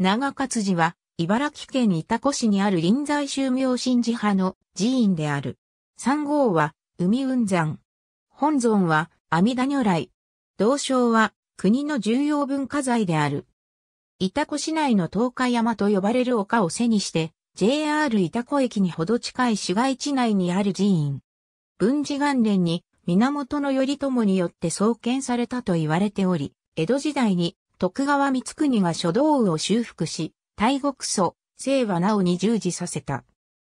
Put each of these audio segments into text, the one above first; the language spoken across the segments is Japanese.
長勝寺は、茨城県潮来市にある臨済宗明神寺派の寺院である。三号は、海雲山。本尊は、阿弥陀如来。道章は、国の重要文化財である。潮来市内の東海山と呼ばれる丘を背にして、JR 潮来駅にほど近い市街地内にある寺院。文治元年に、源頼朝によって創建されたと言われており、江戸時代に徳川光国が書道を修復し、大国祖、清和なおに従事させた。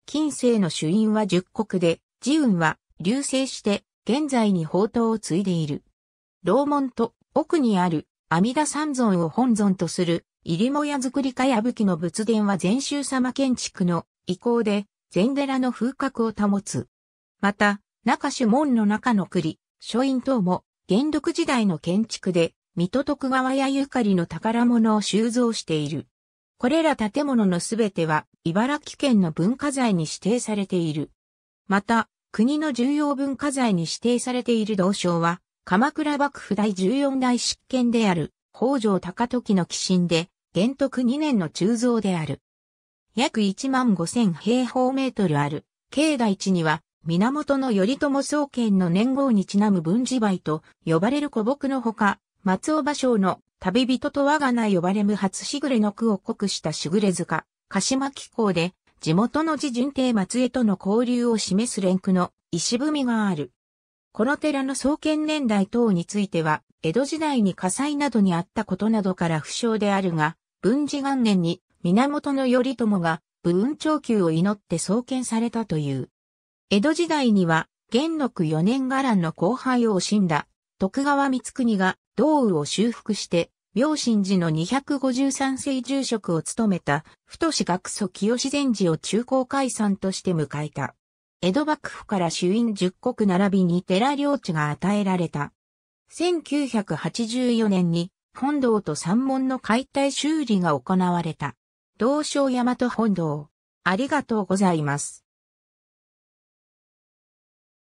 近世の主因は十国で、自運は流星して、現在に宝刀を継いでいる。楼門と奥にある阿弥陀三尊を本尊とする入母屋造りかやぶきの仏殿は禅宗様建築の意向で禅寺の風格を保つ。また、中主門の中の栗、書院等も元禄時代の建築で水戸徳川やゆかりの宝物を収蔵している。これら建物のすべては茨城県の文化財に指定されている。また、国の重要文化財に指定されている道賞は、鎌倉幕府第14代執権である北条高時の寄進で、元徳2年の鋳造である。約1万5千平方メートルある、境内地には、源頼朝総研の年号にちなむ文字梅と呼ばれる古木のほか、松尾芭蕉の旅人と我が名呼ばれむ初しぐれの句を濃くしたしぐれ塚、鹿島紀行で、地元の自順定松江との交流を示す連句の石踏みがある。この寺の創建年代等については、江戸時代に火災などにあったことなどから不詳であるが、文治元年に源頼朝が武運長久を祈って創建されたという。江戸時代には、元禄4年伽藍の後輩を惜しんだ徳川光国が道雨を修復して、明神寺の253世住職を務めた、太志学祖清善寺を中高解散として迎えた。江戸幕府から主因十国並びに寺領地が与えられた。1984年に本堂と山門の解体修理が行われた。道正大和本堂。ありがとうございます。